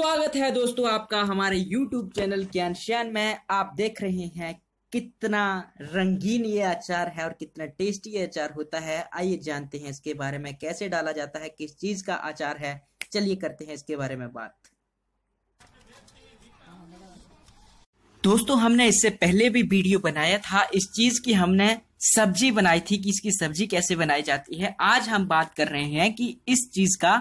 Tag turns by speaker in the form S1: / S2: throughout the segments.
S1: स्वागत है दोस्तों आपका हमारे YouTube चैनल ज्ञान श्यान में आप देख रहे हैं कितना रंगीन ये अचार है और कितना टेस्टी ये अचार होता है आइए जानते हैं इसके बारे में कैसे डाला जाता है किस चीज का अचार है चलिए करते हैं इसके बारे में बात दोस्तों हमने इससे पहले भी वीडियो बनाया था इस चीज की हमने सब्जी बनाई थी कि इसकी सब्जी कैसे बनाई जाती है आज हम बात कर रहे हैं कि इस चीज का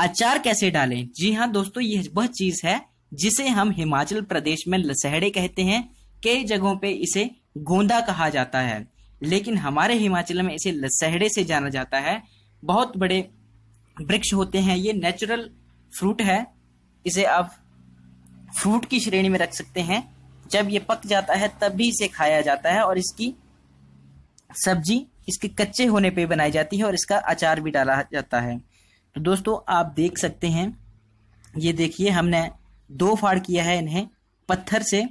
S1: अचार कैसे डालें जी हाँ दोस्तों यह वह चीज है जिसे हम हिमाचल प्रदेश में लसहड़े कहते हैं कई जगहों पे इसे गोंदा कहा जाता है लेकिन हमारे हिमाचल में इसे लसहड़े से जाना जाता है बहुत बड़े वृक्ष होते हैं ये नेचुरल फ्रूट है इसे आप फ्रूट की श्रेणी में रख सकते हैं जब ये पक जाता है तब भी इसे खाया जाता है और इसकी सब्जी इसके कच्चे होने पे बनाई जाती है और इसका अचार भी डाला जाता है तो दोस्तों आप देख सकते हैं ये देखिए हमने दो फाड़ किया है इन्हें पत्थर से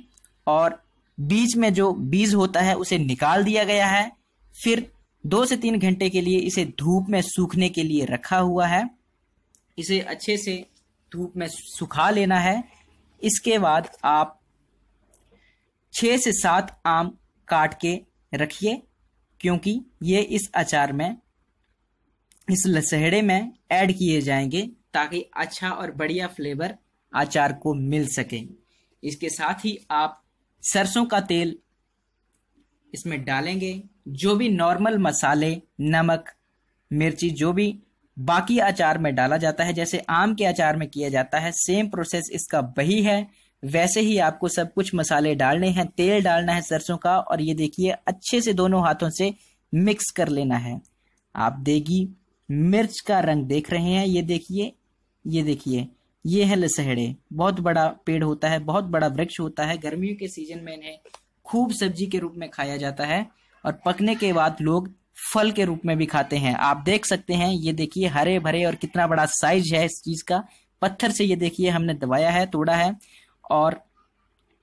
S1: और बीज में जो बीज होता है उसे निकाल दिया गया है फिर दो से तीन घंटे के लिए इसे धूप में सूखने के लिए रखा हुआ है इसे अच्छे से धूप में सुखा लेना है इसके बाद आप छः से सात आम काट के रखिए क्योंकि ये इस अचार में इस लसहड़े में ऐड किए जाएंगे ताकि अच्छा और बढ़िया फ्लेवर अचार को मिल सके इसके साथ ही आप सरसों का तेल इसमें डालेंगे जो भी नॉर्मल मसाले नमक मिर्ची जो भी बाकी अचार में डाला जाता है जैसे आम के अचार में किया जाता है सेम प्रोसेस इसका वही है वैसे ही आपको सब कुछ मसाले डालने हैं तेल डालना है सरसों का और ये देखिए अच्छे से दोनों हाथों से मिक्स कर लेना है आप देगी मिर्च का रंग देख रहे हैं ये देखिए ये देखिए ये है लसहड़े बहुत बड़ा पेड़ होता है बहुत बड़ा वृक्ष होता है गर्मियों के सीजन में इन्हें खूब सब्जी के रूप में खाया जाता है और पकने के बाद लोग फल के रूप में भी खाते हैं आप देख सकते हैं ये देखिए हरे भरे और कितना बड़ा साइज है इस चीज का पत्थर से ये देखिए हमने दबाया है तोड़ा है और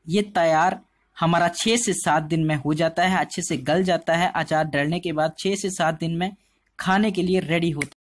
S1: ये तैयार हमारा छः से सात दिन में हो जाता है अच्छे से गल जाता है अचार डलने के बाद छः से सात दिन में खाने के लिए रेडी होते